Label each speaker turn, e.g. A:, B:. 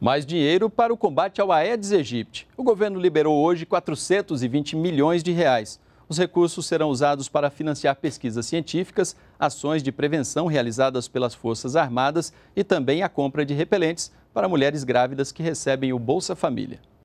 A: Mais dinheiro para o combate ao Aedes aegypti. O governo liberou hoje 420 milhões de reais. Os recursos serão usados para financiar pesquisas científicas, ações de prevenção realizadas pelas Forças Armadas e também a compra de repelentes para mulheres grávidas que recebem o Bolsa Família.